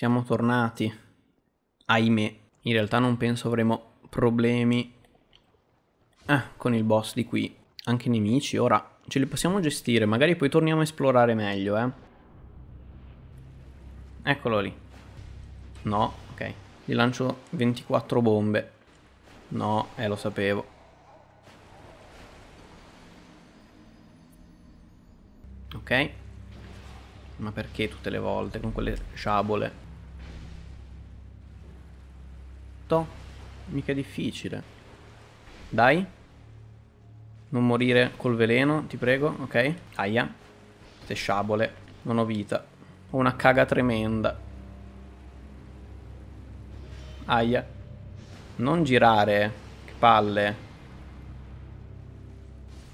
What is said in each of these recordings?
Siamo tornati. Ahimè. In realtà non penso avremo problemi eh, con il boss di qui. Anche i nemici, ora ce li possiamo gestire. Magari poi torniamo a esplorare meglio, eh. Eccolo lì. No, ok. Gli lancio 24 bombe. No, eh, lo sapevo. Ok. Ma perché tutte le volte con quelle sciabole? morto? Mica difficile. Dai. Non morire col veleno, ti prego. Ok. Aia. Queste sciabole. Non ho vita. Ho una caga tremenda. Aia. Non girare. Che palle.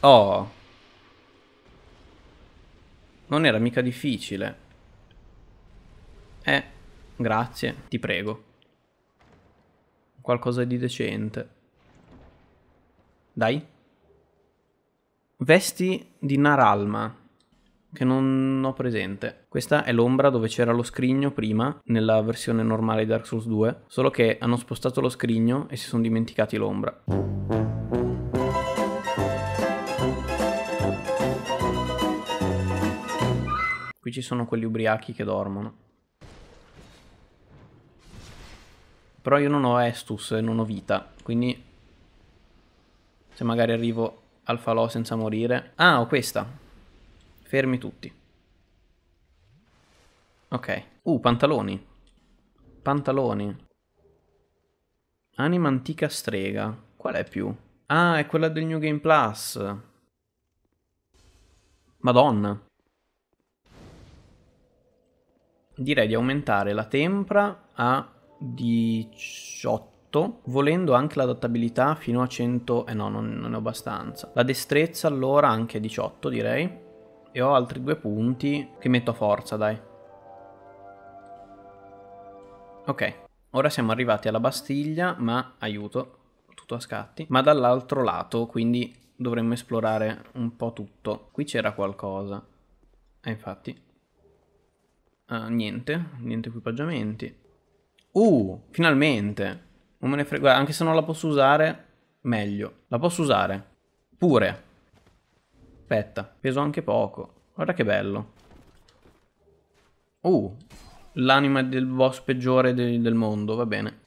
Oh. Non era mica difficile. Eh, grazie, ti prego qualcosa di decente. Dai. Vesti di Naralma, che non ho presente. Questa è l'ombra dove c'era lo scrigno prima, nella versione normale di Dark Souls 2, solo che hanno spostato lo scrigno e si sono dimenticati l'ombra. Qui ci sono quelli ubriachi che dormono. Però io non ho Estus e non ho vita, quindi se magari arrivo al falò senza morire... Ah, ho questa. Fermi tutti. Ok. Uh, pantaloni. Pantaloni. Anima antica strega. Qual è più? Ah, è quella del New Game Plus. Madonna. Direi di aumentare la tempra a 18 volendo anche l'adattabilità fino a 100 e eh no, non, non è abbastanza. La destrezza allora anche 18 direi e ho altri due punti che metto a forza, dai. Ok, ora siamo arrivati alla Bastiglia, ma aiuto, tutto a scatti, ma dall'altro lato, quindi dovremmo esplorare un po' tutto. Qui c'era qualcosa. E eh, infatti... Uh, niente, niente equipaggiamenti. Uh, finalmente. Non me ne frega. Anche se non la posso usare, meglio. La posso usare. Pure. Aspetta, peso anche poco. Guarda che bello. Uh, l'anima del boss peggiore de del mondo, va bene.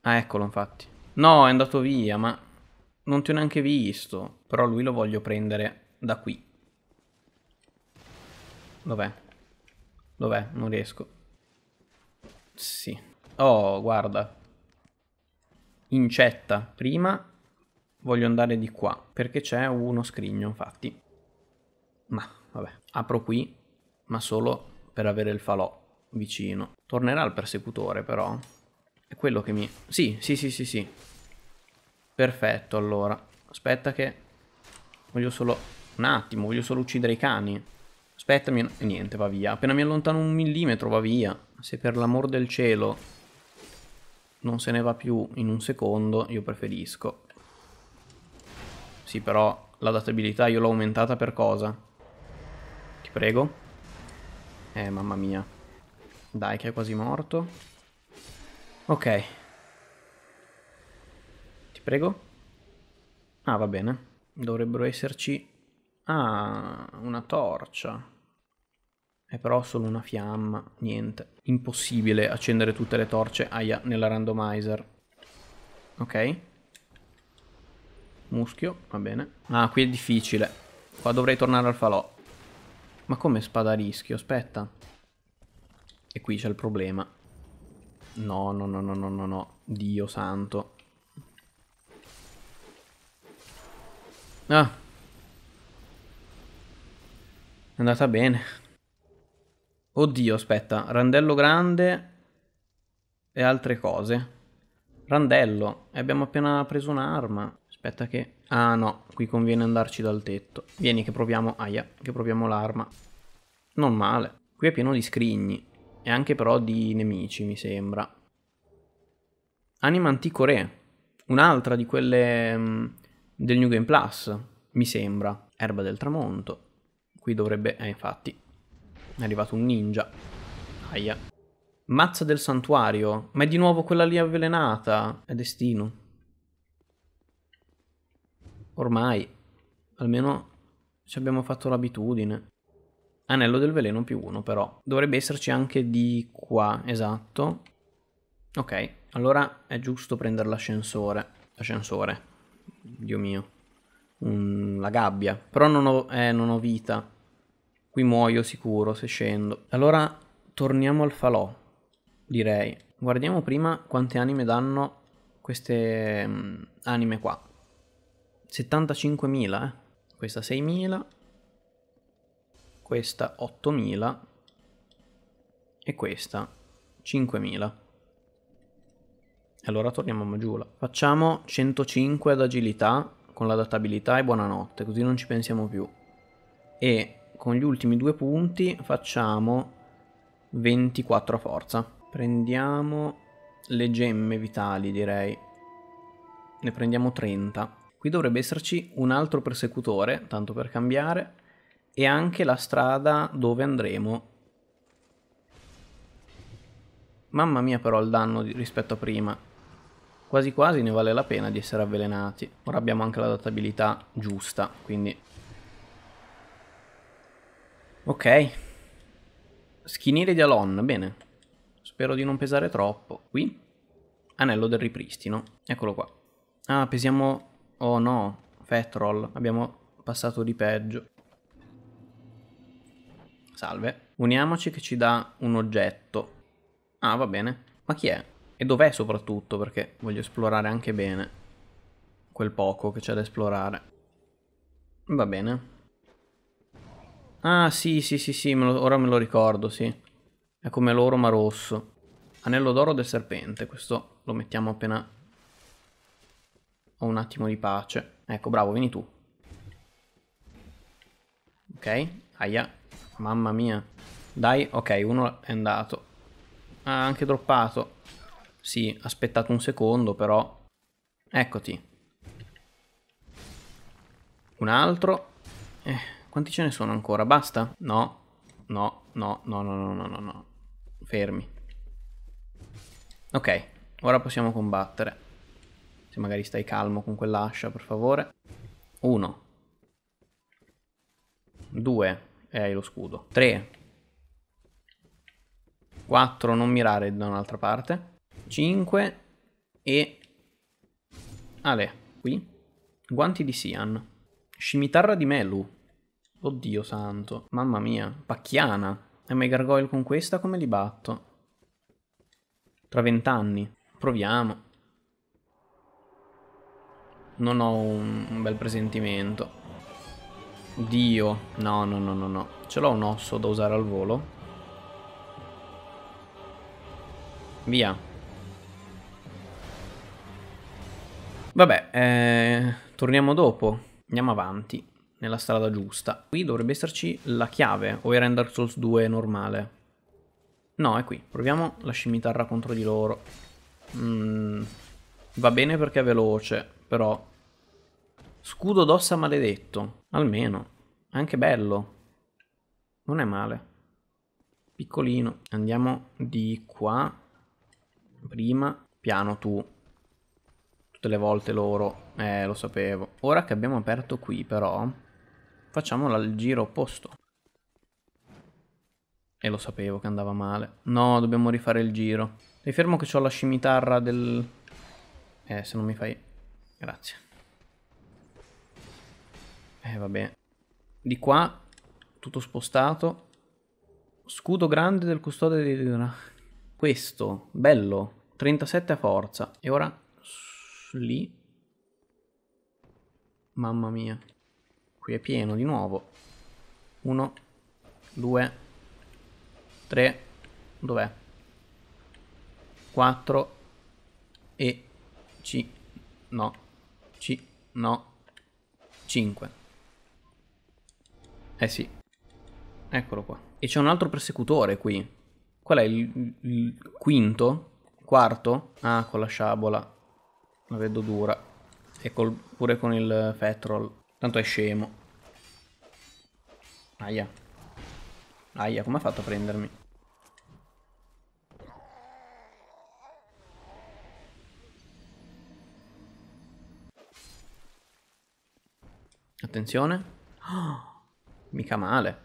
Ah, eccolo infatti. No, è andato via, ma non ti ho neanche visto. Però lui lo voglio prendere da qui. Dov'è? Dov'è? Non riesco. Sì. Oh, guarda. Incetta. Prima voglio andare di qua, perché c'è uno scrigno, infatti. Ma, vabbè. Apro qui, ma solo per avere il falò vicino. Tornerà il persecutore, però. È quello che mi... Sì, sì, sì, sì, sì. Perfetto, allora. Aspetta che... Voglio solo... Un attimo, voglio solo uccidere i cani. Aspettami, niente, va via. Appena mi allontano un millimetro va via. Se per l'amor del cielo non se ne va più in un secondo, io preferisco. Sì, però la databilità io l'ho aumentata per cosa? Ti prego. Eh, mamma mia. Dai, che è quasi morto. Ok. Ti prego. Ah, va bene. Dovrebbero esserci... Ah, una torcia. È eh, però solo una fiamma, niente. Impossibile accendere tutte le torce, aia, nella randomizer. Ok. Muschio, va bene. Ah, qui è difficile. Qua dovrei tornare al falò. Ma come spada a rischio? Aspetta. E qui c'è il problema. No, no, no, no, no, no, no. Dio santo. Ah. È andata bene. Oddio, aspetta, randello grande e altre cose. Randello, abbiamo appena preso un'arma. Aspetta che... Ah no, qui conviene andarci dal tetto. Vieni che proviamo... Aia, che proviamo l'arma. Non male. Qui è pieno di scrigni. E anche però di nemici, mi sembra. Anima Antico Re. Un'altra di quelle mm, del New Game Plus, mi sembra. Erba del tramonto. Qui dovrebbe... Eh, infatti, è arrivato un ninja. Aia. Mazza del santuario. Ma è di nuovo quella lì avvelenata. È destino. Ormai. Almeno ci abbiamo fatto l'abitudine. Anello del veleno più uno però. Dovrebbe esserci anche di qua, esatto. Ok, allora è giusto prendere l'ascensore. L'ascensore. Dio mio. Mm, la gabbia. Però non ho, eh, non ho vita qui muoio sicuro se scendo. Allora torniamo al falò, direi. Guardiamo prima quante anime danno queste mh, mm, anime qua. 75.000, eh. Questa 6.000. Questa 8.000. E questa 5.000. Allora torniamo a Maggiula. Facciamo 105 ad agilità con l'adattabilità e buonanotte, così non ci pensiamo più. E con gli ultimi due punti facciamo 24 forza. Prendiamo le gemme vitali, direi. Ne prendiamo 30. Qui dovrebbe esserci un altro persecutore, tanto per cambiare, e anche la strada dove andremo. Mamma mia però il danno rispetto a prima. Quasi quasi ne vale la pena di essere avvelenati. Ora abbiamo anche l'adattabilità giusta, quindi Ok. Schiniere di Alon, bene. Spero di non pesare troppo. Qui? Anello del ripristino. Eccolo qua. Ah, pesiamo... Oh no, Fetrol. Abbiamo passato di peggio. Salve. Uniamoci che ci dà un oggetto. Ah, va bene. Ma chi è? E dov'è soprattutto? Perché voglio esplorare anche bene quel poco che c'è da esplorare. Va bene. Ah, sì, sì, sì, sì, me lo, ora me lo ricordo, sì. È come l'oro ma rosso. Anello d'oro del serpente, questo lo mettiamo appena ho un attimo di pace. Ecco, bravo, vieni tu. Ok, aia, mamma mia. Dai, ok, uno è andato. Ha anche droppato. Sì, aspettato un secondo però. Eccoti. Un altro. Eh. Quanti ce ne sono ancora? Basta? No, no, no, no, no, no, no, no, no. Fermi. Ok, ora possiamo combattere. Se magari stai calmo con quell'ascia, per favore. Uno. Due. E hai lo scudo. Tre. Quattro, non mirare da un'altra parte. Cinque. E... Ale, qui. Guanti di Sian. Scimitarra di Melu. Oddio santo. Mamma mia. Pacchiana. E ma i gargoyle con questa come li batto? Tra vent'anni. Proviamo. Non ho un, un bel presentimento. Dio. No, no, no, no, no. Ce l'ho un osso da usare al volo? Via. Vabbè, eh, torniamo dopo. Andiamo avanti nella strada giusta. Qui dovrebbe esserci la chiave, o era in Dark Souls 2 normale? No, è qui. Proviamo la scimitarra contro di loro. Mm, va bene perché è veloce, però... Scudo d'ossa maledetto. Almeno. Anche bello. Non è male. Piccolino. Andiamo di qua. Prima. Piano tu. Tutte le volte loro. Eh, lo sapevo. Ora che abbiamo aperto qui, però... Facciamola il giro opposto. E lo sapevo che andava male. No, dobbiamo rifare il giro. Mi fermo che ho la scimitarra del... Eh, se non mi fai... Grazie. Eh, vabbè. Di qua, tutto spostato. Scudo grande del custode di... Questo, bello. 37 a forza. E ora... Lì. Mamma mia. Qui è pieno di nuovo. 1, 2, 3, dov'è? 4 e C, no, C, no, 5. Eh sì, eccolo qua. E c'è un altro persecutore qui. Qual è il, il quinto? Quarto? Ah, con la sciabola. La vedo dura. E col, pure con il fetrol. Tanto è scemo. Aia. Aia, come ha fatto a prendermi? Attenzione. Oh, mica male.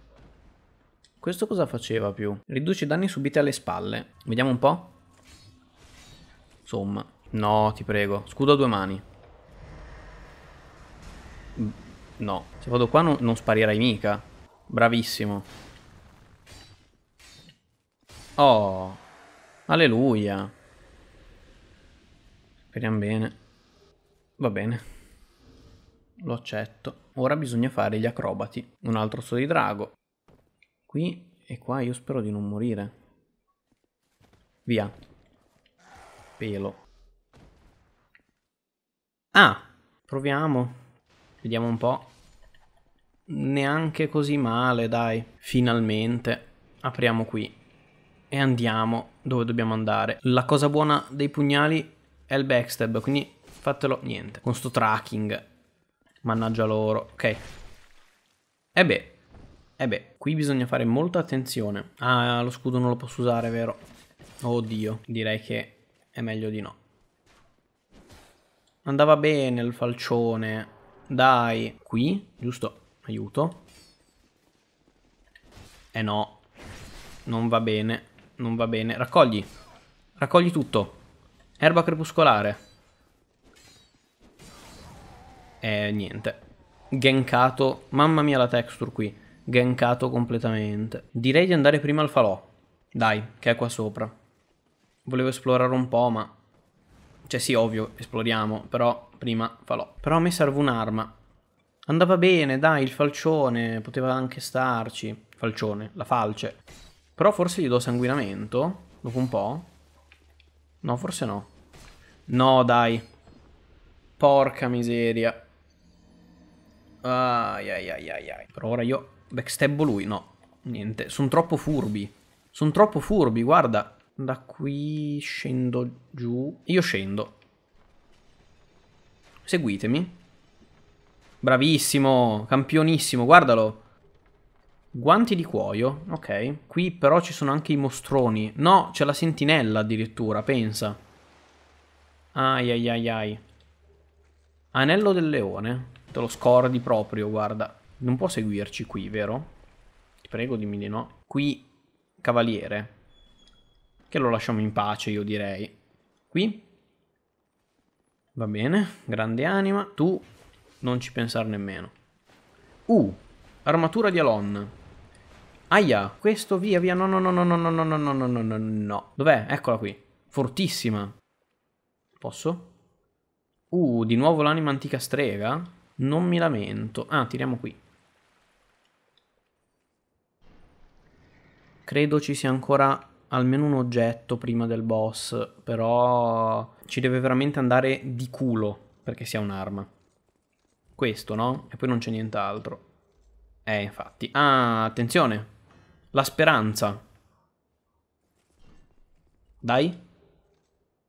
Questo cosa faceva più? Riduce i danni subiti alle spalle. Vediamo un po'. Insomma. No, ti prego. Scudo a due mani. No. Se vado qua non, non sparirai mica. Bravissimo. Oh. Alleluia. Speriamo bene. Va bene. Lo accetto. Ora bisogna fare gli acrobati. Un altro so di drago. Qui e qua io spero di non morire. Via. Pelo. Ah! Proviamo. Vediamo un po'. Neanche così male, dai. Finalmente. Apriamo qui. E andiamo dove dobbiamo andare. La cosa buona dei pugnali è il backstab, quindi fatelo niente. Con sto tracking. Mannaggia loro. Ok. E eh beh. E eh beh, qui bisogna fare molta attenzione. Ah, lo scudo non lo posso usare, vero? Oddio, direi che è meglio di no. Andava bene il falcione. Dai, qui, giusto? Aiuto. Eh no, non va bene, non va bene. Raccogli, raccogli tutto. Erba crepuscolare. Eh, niente. Gankato, mamma mia la texture qui. Gankato completamente. Direi di andare prima al falò. Dai, che è qua sopra. Volevo esplorare un po', ma cioè sì, ovvio, esploriamo, però prima falò. Però a me serve un'arma. Andava bene, dai, il falcione, poteva anche starci. Falcione, la falce. Però forse gli do sanguinamento, dopo un po'. No, forse no. No, dai. Porca miseria. Ai ai ai ai ai. Per ora io backstabbo lui, no. Niente, sono troppo furbi. Sono troppo furbi, guarda. Da qui scendo giù. Io scendo. Seguitemi. Bravissimo, campionissimo, guardalo. Guanti di cuoio, ok. Qui però ci sono anche i mostroni. No, c'è la sentinella addirittura, pensa. Ai ai ai ai. Anello del leone. Te lo scordi proprio, guarda. Non può seguirci qui, vero? Ti prego, dimmi di no. Qui, cavaliere che lo lasciamo in pace, io direi. Qui? Va bene, grande anima. Tu non ci pensare nemmeno. Uh, armatura di Alon. Aia, questo via via, no no no no no no no no no no no no Dov'è? Eccola qui. Fortissima. Posso? Uh, di nuovo l'anima antica strega? Non mi lamento. Ah, tiriamo qui. Credo ci sia ancora almeno un oggetto prima del boss, però ci deve veramente andare di culo perché sia un'arma. Questo, no? E poi non c'è nient'altro. Eh, infatti. Ah, attenzione. La speranza. Dai.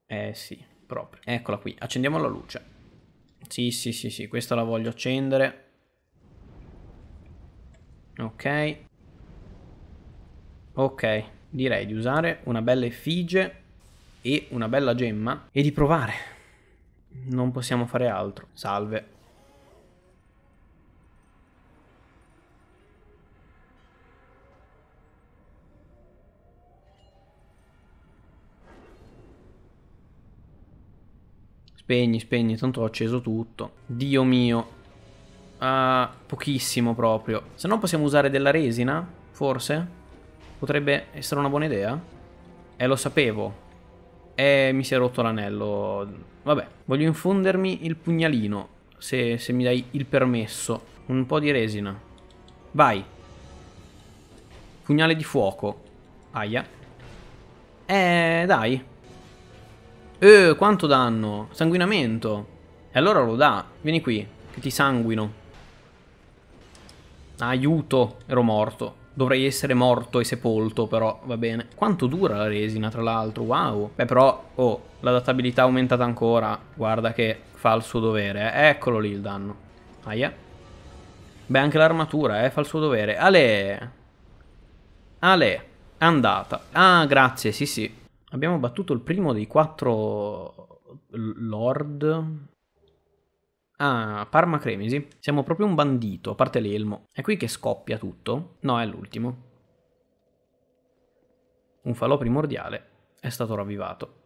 Eh sì, proprio. Eccola qui. Accendiamo la luce. Sì, sì, sì, sì, questa la voglio accendere. Ok. Ok direi di usare una bella effigie e una bella gemma e di provare. Non possiamo fare altro. Salve. Spegni, spegni, tanto ho acceso tutto. Dio mio. Ah, pochissimo proprio. Se no possiamo usare della resina, forse? Potrebbe essere una buona idea? Eh, lo sapevo. Eh, mi si è rotto l'anello. Vabbè, voglio infondermi il pugnalino, se, se mi dai il permesso. Un po' di resina. Vai. Pugnale di fuoco. Aia. Eh, dai. Eh, quanto danno. Sanguinamento. E allora lo dà. Vieni qui, che ti sanguino. Aiuto, ero morto. Dovrei essere morto e sepolto, però va bene. Quanto dura la resina, tra l'altro? Wow. Beh, però, oh, l'adattabilità aumentata ancora. Guarda che fa il suo dovere. Eh. Eccolo lì il danno. Aia. Beh, anche l'armatura, eh, fa il suo dovere. Ale! Ale, È andata. Ah, grazie, sì sì. Abbiamo battuto il primo dei quattro Lord. Ah, Parma Cremisi. Siamo proprio un bandito, a parte l'elmo. È qui che scoppia tutto? No, è l'ultimo. Un falò primordiale è stato ravvivato.